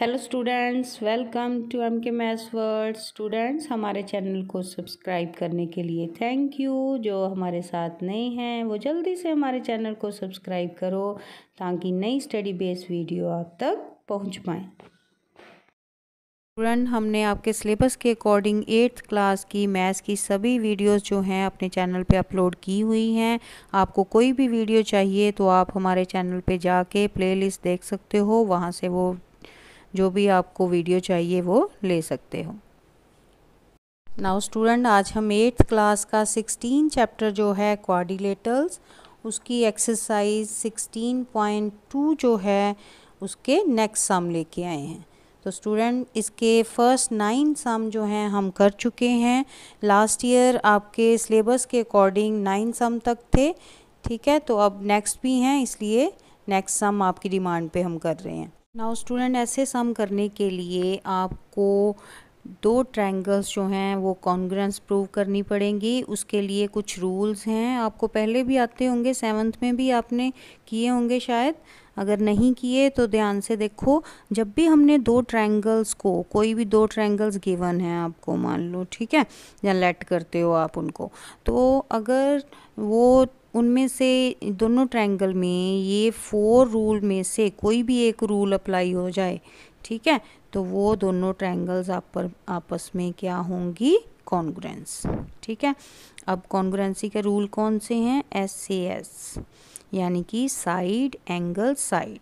Hello students welcome to M K maths world students हमारे channel को subscribe करने के लिए थैंक यू जो हमारे साथ नए हैं वो जल्दी से हमारे चैनल को सब्सक्राइब करो ताकि नई स्टडी बेस्ड वीडियो आप तक पहुंच पाएँ स्टूडेंट हमने आपके सिलेबस के अकॉर्डिंग एट्थ क्लास की मैथ्स की सभी वीडियोस जो हैं अपने चैनल पे अपलोड की हुई हैं आपको कोई भी वीडियो चाहिए तो आप हमारे चैनल पे जाके प्लेलिस्ट देख सकते हो वहाँ से वो जो भी आपको वीडियो चाहिए वो ले सकते हो नाउ स्टूडेंट आज हम एट्थ क्लास का सिक्सटीन चैप्टर जो है क्वाडिलेटर्स उसकी एक्सरसाइज सिक्सटीन पॉइंट टू जो है उसके नेक्स्ट सम लेके आए हैं तो स्टूडेंट इसके फर्स्ट नाइन सम जो हैं हम कर चुके हैं लास्ट ईयर आपके सिलेबस के अकॉर्डिंग नाइन सम तक थे ठीक है तो अब नेक्स्ट भी हैं इसलिए नेक्स्ट सम आपकी डिमांड पे हम कर रहे हैं नाउ स्टूडेंट ऐसे सम करने के लिए आपको दो ट्रैंगल्स जो हैं वो कॉन्ग्रेंस प्रूव करनी पड़ेंगी उसके लिए कुछ रूल्स हैं आपको पहले भी आते होंगे सेवन्थ में भी आपने किए होंगे शायद अगर नहीं किए तो ध्यान से देखो जब भी हमने दो ट्रैंगल्स को कोई भी दो ट्रैंगल्स गिवन हैं आपको मान लो ठीक है या लेट करते हो आप उनको तो अगर वो उनमें से दोनों ट्रायंगल में ये फोर रूल में से कोई भी एक रूल अप्लाई हो जाए ठीक है तो वो दोनों ट्रायंगल्स आप पर आपस में क्या होंगी कॉन्ग्रेंस ठीक है अब कॉन्ग्रेंसी के रूल कौन से हैं एस सी एस यानी कि साइड एंगल साइड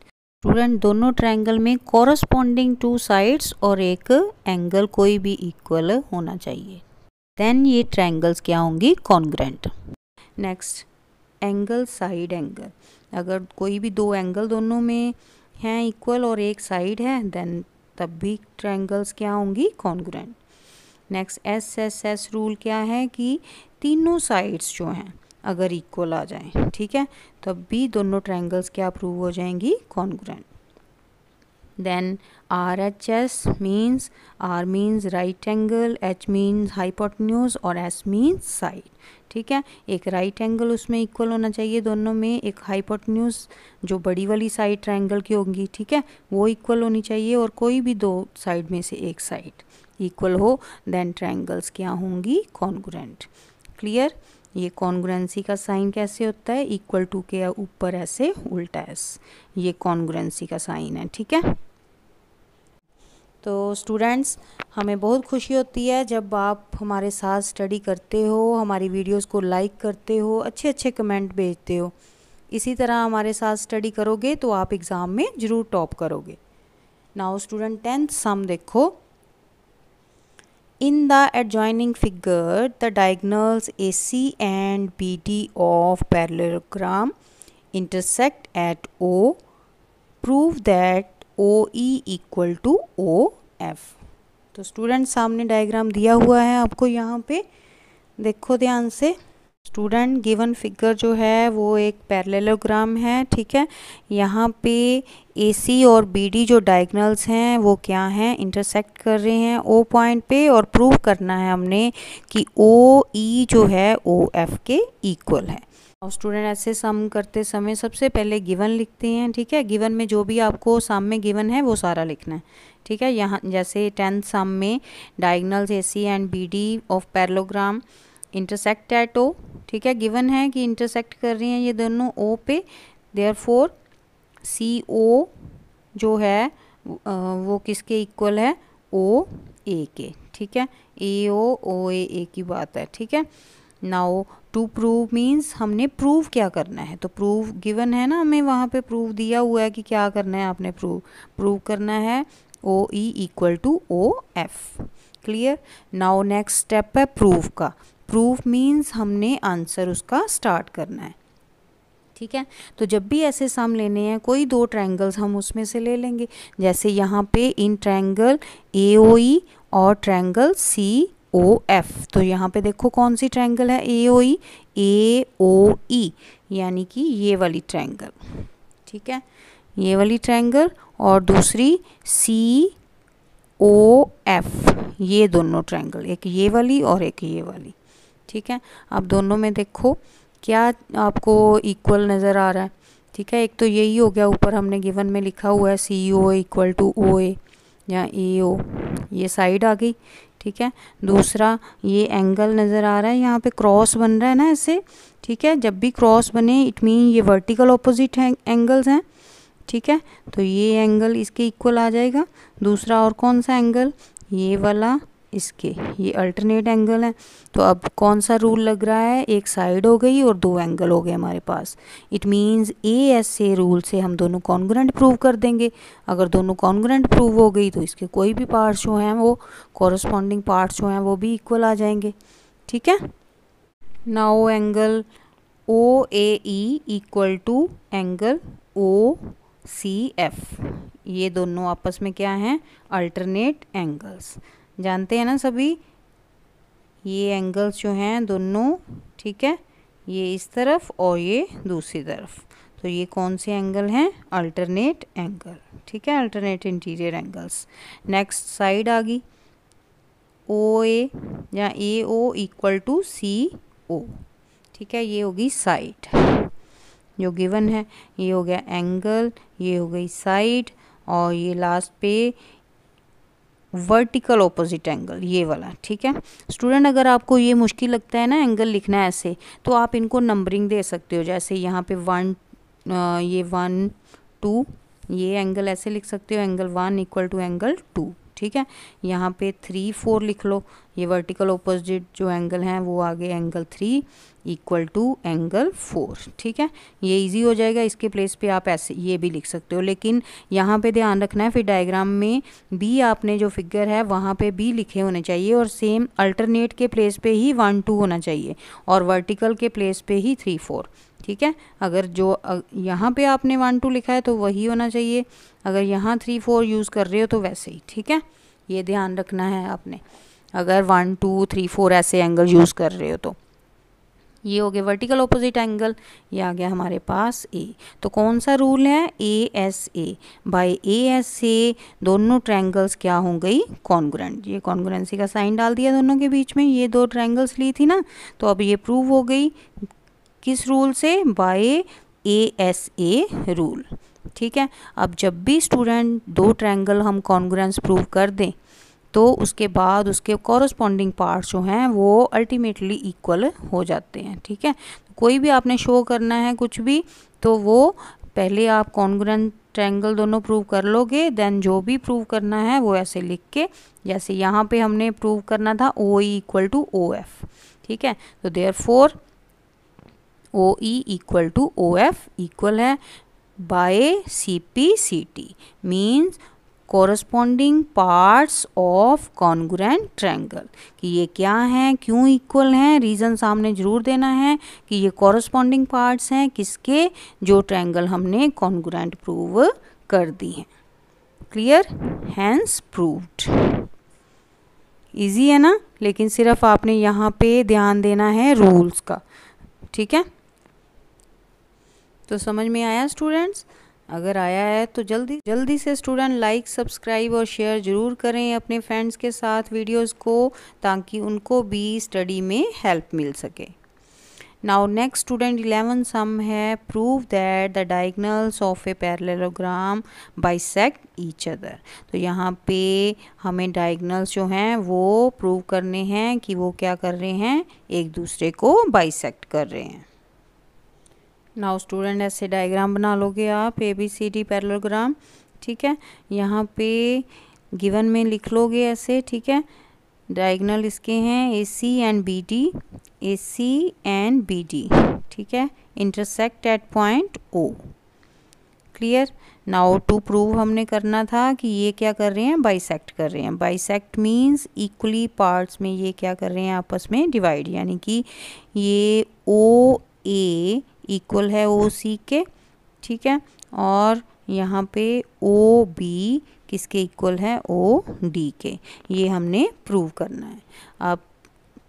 स्टूडेंट दोनों ट्रायंगल में कॉरस्पॉन्डिंग टू साइड्स और एक एंगल कोई भी इक्वल होना चाहिए देन ये ट्रायंगल्स क्या होंगी congruent next angle side angle अगर कोई भी दो एंगल दोनों में हैं इक्वल और एक साइड है देन तब भी ट्रैंगल्स क्या होंगी congruent next S S S rule क्या है कि तीनों साइड्स जो हैं अगर इक्वल आ जाए ठीक है तब भी दोनों ट्रैंगल्स क्या प्रूव हो जाएंगी congruent H S means R means right angle H means hypotenuse और एस मीन्स साइड ठीक है एक राइट एंगल उसमें इक्वल होना चाहिए दोनों में एक हाइपोटन्यूज जो बड़ी वाली साइड ट्राइंगल की होगी ठीक है वो इक्वल होनी चाहिए और कोई भी दो साइड में से एक साइड इक्वल हो देन ट्राइंगल्स क्या होंगी कॉन्ग्रेंट क्लियर ये कॉन्ग्रेंसी का साइन कैसे होता है इक्वल टू के ऊपर ऐसे उल्टा एस ये कॉन्ग्रेंसी का साइन है ठीक है तो स्टूडेंट्स हमें बहुत खुशी होती है जब आप हमारे साथ स्टडी करते हो हमारी वीडियोस को लाइक करते हो अच्छे अच्छे कमेंट भेजते हो इसी तरह हमारे साथ स्टडी करोगे तो आप एग्ज़ाम में ज़रूर टॉप करोगे नाउ स्टूडेंट टेंथ सम देखो in the adjoining figure the figure A C and B D of parallelogram intersect at O prove that O E equal to O F तो student सामने diagram दिया हुआ है आपको यहाँ पे देखो ध्यान से स्टूडेंट गिवन फिगर जो है वो एक पैरेललोग्राम है ठीक है यहाँ पे ए सी और बी डी जो डायगनल्स हैं वो क्या हैं इंटरसेक्ट कर रहे हैं ओ पॉइंट पे और प्रूव करना है हमने कि ओ ई e जो है ओ एफ के इक्वल है और स्टूडेंट ऐसे सम करते समय सबसे पहले गिवन लिखते हैं ठीक है गिवन में जो भी आपको साम में गिवन है वो सारा लिखना है ठीक है यहाँ जैसे टेंथ साम में diagonals A C and B D of parallelogram intersect at O ठीक है गिवन है कि इंटरसेक्ट कर रही हैं ये दोनों ओ पे देयर फोर सी ओ जो है वो किसके इक्वल है ओ ए के ठीक है ए ओ ओ ए ए की बात है ठीक है नाउ टू प्रूव मीन्स हमने प्रूव क्या करना है तो प्रूव गिवन है ना हमें वहाँ पे प्रूव दिया हुआ है कि क्या करना है आपने प्रूव प्रूव करना है O E equal to O F clear now next step है प्रूव का प्रूव मीन्स हमने आंसर उसका स्टार्ट करना है ठीक है तो जब भी ऐसे सम लेने हैं कोई दो ट्रैंगल्स हम उसमें से ले लेंगे जैसे यहाँ पे इन ट्रैंगल ए और ट्रैंगल सी ओ एफ तो यहाँ पे देखो कौन सी ट्रायंगल है ए ओ ई ए ओ ई यानी कि ये वाली ट्रायंगल ठीक है ये वाली ट्रायंगल और दूसरी सी ओ एफ ये दोनों ट्रायंगल एक ये वाली और एक ये वाली ठीक है अब दोनों में देखो क्या आपको इक्वल नज़र आ रहा है ठीक है एक तो यही हो गया ऊपर हमने गिवन में लिखा हुआ है सी ओ इक्वल टू ओ ए या ए ओ ये साइड आ गई ठीक है दूसरा ये एंगल नज़र आ रहा है यहाँ पे क्रॉस बन रहा है ना ऐसे ठीक है जब भी क्रॉस बने इट मीन ये वर्टिकल ऑपोजिट एंगल्स हैं ठीक है तो ये एंगल इसके इक्वल आ जाएगा दूसरा और कौन सा एंगल ये वाला इसके ये अल्टरनेट एंगल हैं तो अब कौन सा रूल लग रहा है एक साइड हो गई और दो एंगल हो गए हमारे पास it means A S A rule से हम दोनों कॉन्ग्रेंट प्रूव कर देंगे अगर दोनों कॉन्ग्रेंट प्रूव हो गई तो इसके कोई भी पार्ट्स जो हैं वो कॉरस्पॉन्डिंग पार्ट्स जो हैं वो भी इक्वल आ जाएंगे ठीक है now angle O A E equal to angle O C F ये दोनों आपस में क्या हैं अल्टरनेट एंगल्स जानते हैं ना सभी ये एंगल्स जो हैं दोनों ठीक है ये इस तरफ और ये दूसरी तरफ तो ये कौन से एंगल हैं अल्टरनेट एंगल ठीक है alternate interior angles next side आ गई ओ ए या ए ओ इक्वल टू सी ओ ठीक है ये होगी साइड जो गिवन है ये हो गया एंगल ये हो गई साइड और ये लास्ट पे वर्टिकल ऑपोजिट एंगल ये वाला ठीक है स्टूडेंट अगर आपको ये मुश्किल लगता है ना एंगल लिखना है ऐसे तो आप इनको नंबरिंग दे सकते हो जैसे यहाँ पे वन ये वन टू ये एंगल ऐसे लिख सकते हो angle one equal to angle two ठीक है यहाँ पे थ्री फोर लिख लो ये वर्टिकल ऑपोजिट जो एंगल हैं वो आगे angle three equal to angle four ठीक है ये इजी हो जाएगा इसके प्लेस पे आप ऐसे ये भी लिख सकते हो लेकिन यहाँ पे ध्यान रखना है फिर डायग्राम में बी आपने जो फिगर है वहाँ पे बी लिखे होने चाहिए और सेम अल्टरनेट के प्लेस पे ही वन टू होना चाहिए और वर्टिकल के प्लेस पे ही थ्री फोर ठीक है अगर जो यहाँ पे आपने वन टू लिखा है तो वही होना चाहिए अगर यहाँ थ्री फोर यूज़ कर रहे हो तो वैसे ही ठीक है ये ध्यान रखना है आपने अगर वन टू थ्री फोर ऐसे एंगल यूज़ कर रहे हो तो ये हो गया वर्टिकल ऑपोजिट एंगल ये आ गया हमारे पास ए तो कौन सा रूल है A S A by A S A दोनों ट्रायंगल्स क्या हो गई कॉन्ग्रेंट ये कॉन्ग्रेंसी का साइन डाल दिया दोनों के बीच में ये दो ट्रायंगल्स ली थी ना तो अब ये प्रूव हो गई किस रूल से by A S A rule ठीक है अब जब भी स्टूडेंट दो ट्रायंगल हम कॉन्ग्रेंस प्रूव कर दें तो उसके बाद उसके कॉरस्पॉन्डिंग पार्ट्स जो हैं वो अल्टीमेटली इक्वल हो जाते हैं ठीक है कोई भी आपने शो करना है कुछ भी तो वो पहले आप कॉन्ग्रेंट ट्रैंगल दोनों प्रूव कर लोगे देन जो भी प्रूव करना है वो ऐसे लिख के जैसे यहाँ पे हमने प्रूव करना था O E equal to O F ठीक है तो therefore O E equal to O F equal है by C P C T means corresponding parts of congruent triangle कि ये क्या हैं क्यों इक्वल हैं रीज़न सामने ज़रूर देना है कि ये कॉरस्पॉन्डिंग पार्ट्स हैं किसके जो ट्रैंगल हमने कॉन्ग्रेंट प्रूव कर दी हैं क्लियर हैंस प्रूव्ड इजी है ना लेकिन सिर्फ आपने यहाँ पे ध्यान देना है रूल्स का ठीक है तो समझ में आया स्टूडेंट्स अगर आया है तो जल्दी जल्दी से स्टूडेंट लाइक सब्सक्राइब और शेयर ज़रूर करें अपने फ्रेंड्स के साथ वीडियोस को ताकि उनको भी स्टडी में हेल्प मिल सके now next student eleven sum है prove that the diagonals of a parallelogram bisect each other तो यहाँ पे हमें डायगनल्स जो हैं वो प्रूव करने हैं कि वो क्या कर रहे हैं एक दूसरे को बाइसेकट कर रहे हैं नाउ स्टूडेंट ऐसे डायग्राम बना लोगे आप A B C D parallelogram ठीक है यहाँ पे गिवन में लिख लोगे ऐसे ठीक है डायगनल इसके हैं A C and B D A C and B D ठीक है intersect at point O clear now to prove हमने करना था कि ये क्या कर रहे हैं बाइसेक्ट कर रहे हैं बाइसेक्ट मीन्स इक्वली पार्ट्स में ये क्या कर रहे हैं आपस में डिवाइड यानी कि ये ओ ए इक्वल है ओ सी के ठीक है और यहाँ पे ओ बी किसके इक्वल है ओ डी के ये हमने प्रूव करना है अब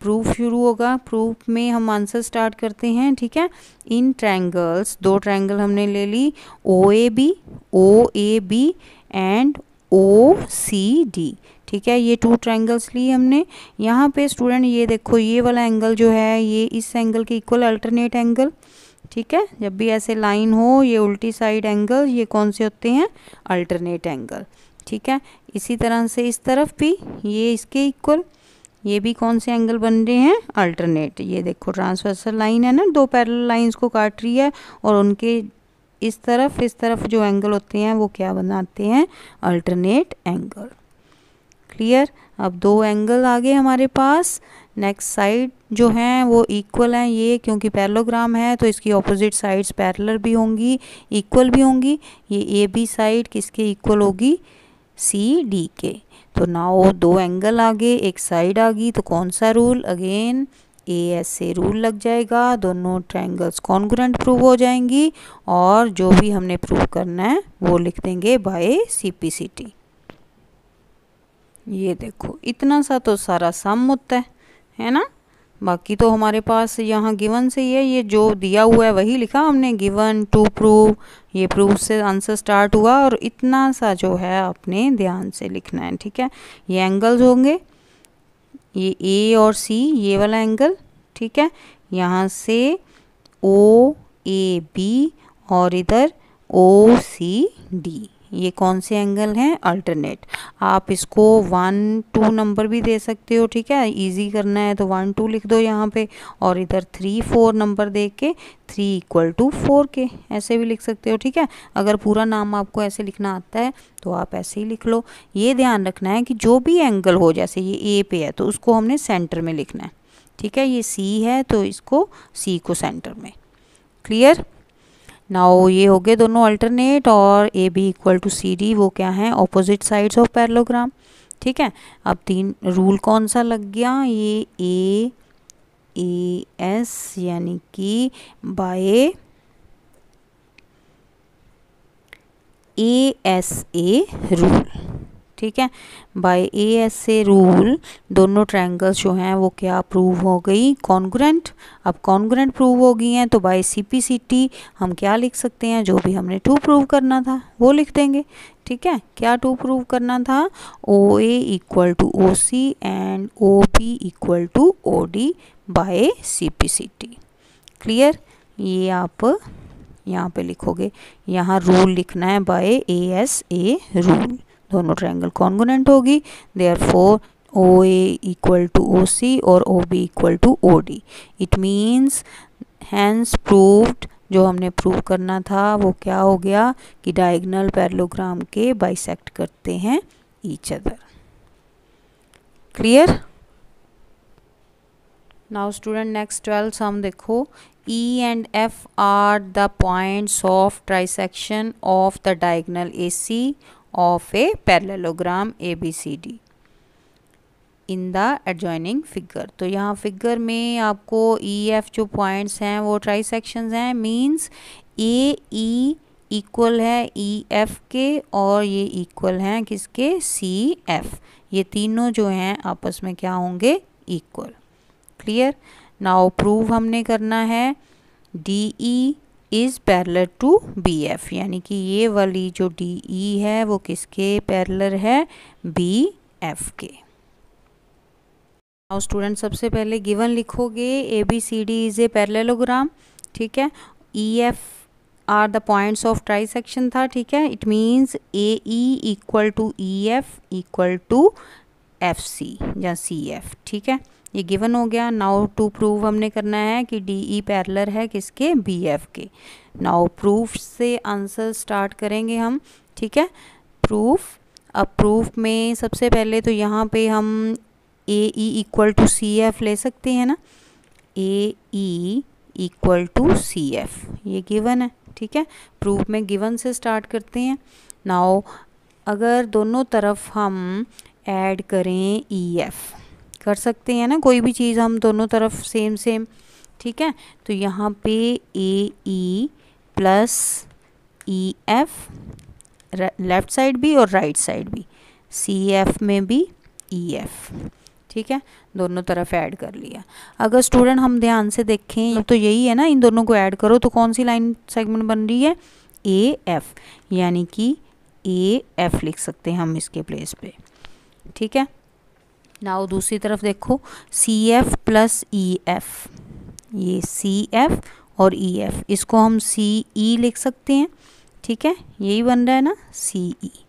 प्रूफ शुरू होगा प्रूफ में हम आंसर स्टार्ट करते हैं ठीक है इन ट्रैंगल्स दो ट्रैंगल हमने ले ली O A B O A B and O C D ठीक है ये टू ट्रैंगल्स ली हमने यहाँ पे स्टूडेंट ये देखो ये वाला एंगल जो है ये इस एंगल के इक्वल अल्टरनेट एंगल ठीक है जब भी ऐसे लाइन हो ये उल्टी साइड एंगल ये कौन से होते हैं अल्टरनेट एंगल ठीक है इसी तरह से इस तरफ भी ये इसके इक्वल ये भी कौन से एंगल बन रहे हैं अल्टरनेट ये देखो ट्रांसवर्सल लाइन है ना दो पैरेलल लाइंस को काट रही है और उनके इस तरफ इस तरफ जो एंगल होते हैं वो क्या बनाते हैं अल्टरनेट एंगल क्लियर अब दो एंगल आ गए हमारे पास नेक्स्ट साइड जो हैं वो इक्वल हैं ये क्योंकि पैरलोग्राम है तो इसकी ऑपोजिट साइड्स पैरलर भी होंगी इक्वल भी होंगी ये ए बी साइड किसके इक्वल होगी सी डी के तो ना वो दो एंगल आ गए एक साइड आ गई तो कौन सा रूल अगेन ए एस से रूल लग जाएगा दोनों ट्रायंगल्स कॉन्ग्रेंट प्रूव हो जाएंगी और जो भी हमने प्रूव करना है वो लिख देंगे by C P C T ये देखो इतना सा तो सारा सम होता है है ना बाकी तो हमारे पास यहाँ गिवन से ही है ये जो दिया हुआ है वही लिखा हमने गिवन टू प्रूव ये प्रूफ से आंसर स्टार्ट हुआ और इतना सा जो है आपने ध्यान से लिखना है ठीक है ये एंगल्स होंगे ये ए और सी ये वाला एंगल ठीक है यहाँ से ओ ए बी और इधर ओ सी डी ये कौन से एंगल हैं अल्टरनेट आप इसको वन टू नंबर भी दे सकते हो ठीक है इजी करना है तो वन टू लिख दो यहाँ पे और इधर थ्री फोर नंबर दे के थ्री इक्वल टू फोर के ऐसे भी लिख सकते हो ठीक है अगर पूरा नाम आपको ऐसे लिखना आता है तो आप ऐसे ही लिख लो ये ध्यान रखना है कि जो भी एंगल हो जैसे ये ए पे है तो उसको हमने सेंटर में लिखना है ठीक है ये सी है तो इसको सी को सेंटर में क्लियर नाउ ये हो गए दोनों अल्टरनेट और A B equal to C D वो क्या है ऑपोजिट साइड्स ऑफ पैरलोग्राम ठीक है अब तीन रूल कौन सा लग गया ये ए ए एस यानी कि by A S A rule ठीक है by A S A rule दोनों ट्रायंगल्स जो हैं वो क्या प्रूव हो गई कॉन्ग्रेंट अब कॉन्ग्रेंट प्रूव हो गई हैं तो by C P C T हम क्या लिख सकते हैं जो भी हमने टू प्रूव करना था वो लिख देंगे ठीक है क्या टू प्रूव करना था O A equal to O C and O B equal to O D by C P C T clear ये आप यहाँ पे लिखोगे यहाँ रूल लिखना है by A S A rule दोनों ट्रायंगल कॉन्गोनेंट होगी therefore O equal to O C और O B equal to O D it means hence proved जो हमने प्रूव करना था वो क्या हो गया कि डायगनल पैरलोग्राम के बाइसेक्ट करते हैं each other clear now student next twelfth हम देखो E and F are the points of trisection of the diagonal A C of a parallelogram ABCD in the adjoining figure तो यहाँ figure में आपको E e, F जो points हैं वो trisections हैं मीन्स ए ई इक्वल है E e, F के और ये इक्वल हैं किसके सी एफ ये तीनों जो हैं आपस में क्या होंगे इक्वल क्लियर नाउ प्रूव हमने करना है D E e is parallel to B F यानी कि ये वाली जो डी ई e है वो किसके पैरलर है बी एफ के नाउ स्टूडेंट सबसे पहले गिवन लिखोगे A B C D is a parallelogram ठीक है E F are the points of trisection था ठीक है it means A E equal to E F equal to F C या सी एफ ठीक है ये गिवन हो गया नाउ टू प्रूव हमने करना है कि डी ई पैरलर है किसके बी एफ के नाउ प्रूफ से आंसर स्टार्ट करेंगे हम ठीक है प्रूफ अब प्रूफ में सबसे पहले तो यहाँ पे हम A E equal to C F ले सकते हैं ना A E equal to C F ये गिवन है ठीक है प्रूफ में गिवन से स्टार्ट करते हैं नाउ अगर दोनों तरफ हम ऐड करें ई e एफ़ कर सकते हैं ना कोई भी चीज़ हम दोनों तरफ सेम सेम ठीक है तो यहाँ पे A E plus E F left side भी और राइट right साइड भी सी एफ में भी ई e, एफ़ ठीक है दोनों तरफ ऐड कर लिया अगर स्टूडेंट हम ध्यान से देखें तो यही है ना इन दोनों को ऐड करो तो कौन सी लाइन सेगमेंट बन रही है ए एफ यानी कि ए एफ लिख सकते हैं हम इसके प्लेस पे ठीक है नाउ दूसरी तरफ देखो C F plus E F ये सी एफ और ई e एफ इसको हम सी ई e लिख सकते हैं ठीक है यही बन रहा है ना सी ई e।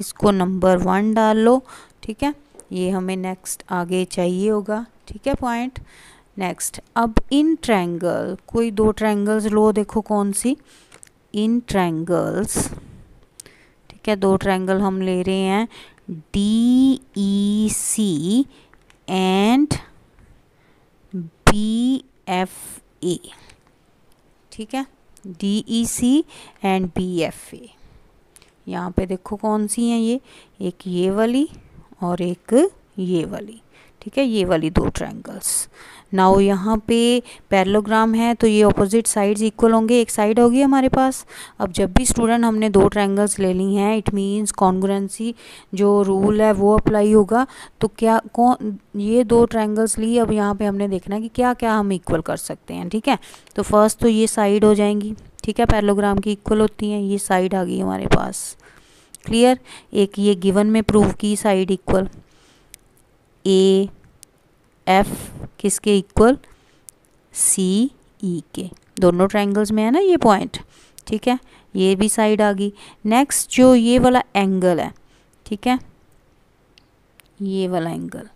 इसको नंबर वन डाल लो ठीक है ये हमें नेक्स्ट आगे चाहिए होगा ठीक है पॉइंट नेक्स्ट अब इन ट्रैंगल कोई दो ट्रैंगल्स लो देखो कौन सी इन ट्रैंगल्स ठीक है दो ट्रैंगल हम ले रहे हैं E C and A ठीक है e B एंड A यहाँ पे देखो कौन सी हैं ये एक ये वाली और एक ये वाली ठीक है ये वाली दो ट्रायंगल्स नाउ यहाँ पे पैरलोग्राम है तो ये ऑपोजिट साइड्स इक्वल होंगे एक साइड होगी हमारे पास अब जब भी स्टूडेंट हमने दो ट्रायंगल्स ले ली हैं इट मींस कॉन्ग्रेंसी जो रूल है वो अप्लाई होगा तो क्या कौन ये दो ट्रायंगल्स ली अब यहाँ पे हमने देखना है कि क्या क्या हम इक्वल कर सकते हैं ठीक है तो फर्स्ट तो ये साइड हो जाएंगी ठीक है पैरलोग्राम की इक्वल होती हैं ये साइड आ गई हमारे पास क्लियर एक ये गिवन में प्रूव की साइड इक्वल ए एफ किसके इक्वल सी ई के दोनों ट्रैंगल्स में है ना ये पॉइंट ठीक है ये भी साइड आ गई नेक्स्ट जो ये वाला एंगल है ठीक है ये वाला एंगल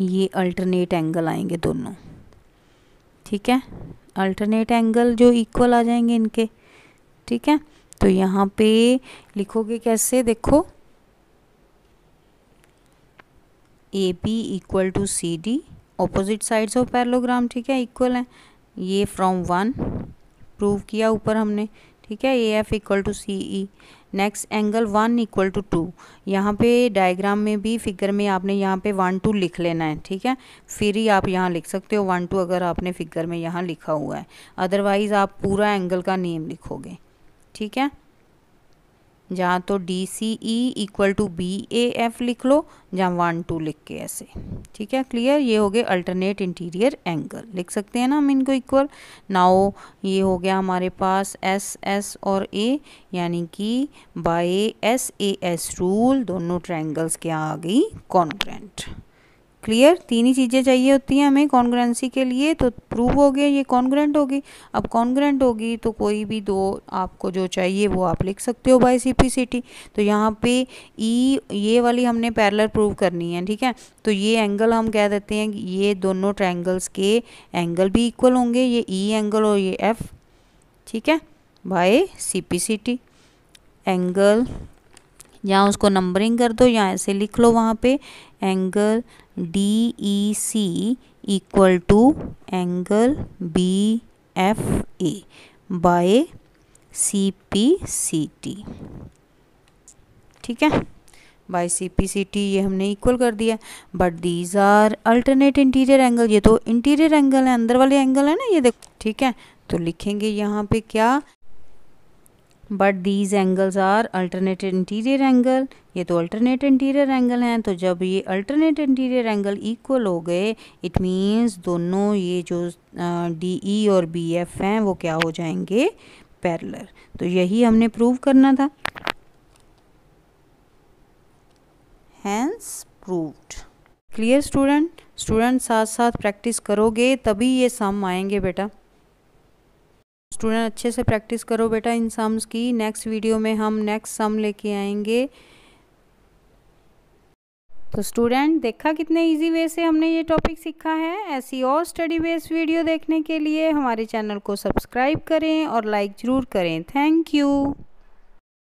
ये अल्टरनेट एंगल आएंगे दोनों ठीक है अल्टरनेट एंगल जो इक्वल आ जाएंगे इनके ठीक है तो यहाँ पे लिखोगे कैसे देखो A B equal to C D opposite sides of parallelogram ठीक है इक्वल है ये फ्रॉम वन प्रूव किया ऊपर हमने ठीक है A F equal to C E next angle one equal to two यहाँ पे डायग्राम में भी फिगर में आपने यहाँ पे वन टू लिख लेना है ठीक है फिर ही आप यहाँ लिख सकते हो वन टू अगर आपने फिगर में यहाँ लिखा हुआ है अदरवाइज़ आप पूरा एंगल का नेम लिखोगे ठीक है जहाँ तो D C E equal to B A F लिख लो जहाँ वन टू लिख के ऐसे ठीक है क्लियर ये हो गए अल्टरनेट इंटीरियर एंगल लिख सकते हैं ना हम इनको इक्वल नाओ ये हो गया हमारे पास एस एस और ए यानी कि by S A S rule दोनों ट्रायंगल्स क्या आ गई कॉन्ग्रेंट क्लियर तीन ही चीज़ें चाहिए होती हैं हमें कॉन्ग्रेंसी के लिए तो प्रूव हो गया ये कॉन्ग्रेंट होगी अब कॉन्ग्रेंट होगी तो कोई भी दो आपको जो चाहिए वो आप लिख सकते हो बाई सीपीसीटी तो यहाँ पे ई e, ये वाली हमने पैरलर प्रूव करनी है ठीक है तो ये एंगल हम कह देते हैं ये दोनों ट्रैंगल्स के एंगल भी इक्वल होंगे ये ई e एंगल और ये एफ ठीक है बाय टी एंगल या उसको नंबरिंग कर दो या ऐसे लिख लो वहाँ पे angle D E C equal to angle B F A by C P C T ठीक है by C P C T ये हमने इक्वल कर दिया but these are alternate interior angle ये तो इंटीरियर एंगल है अंदर वाले एंगल है ना ये देखो ठीक है तो लिखेंगे यहाँ पे क्या but these angles are alternate interior angle ये तो अल्टरनेट इंटीरियर एंगल हैं तो जब ये अल्टरनेट इंटीरियर एंगल इक्वल हो गए इट मीन्स दोनों ये जो डी ई e और बी एफ हैं वो क्या हो जाएंगे पैरलर तो यही हमने प्रूव करना था hence proved clear student student साथ साथ प्रैक्टिस करोगे तभी ये सम आएंगे बेटा स्टूडेंट अच्छे से प्रैक्टिस करो बेटा इन सम्स की नेक्स्ट वीडियो में हम नेक्स्ट सम लेके आएंगे तो स्टूडेंट देखा कितने इजी वे से हमने ये टॉपिक सीखा है ऐसी और स्टडी बेस्ड वीडियो देखने के लिए हमारे चैनल को सब्सक्राइब करें और लाइक ज़रूर करें थैंक यू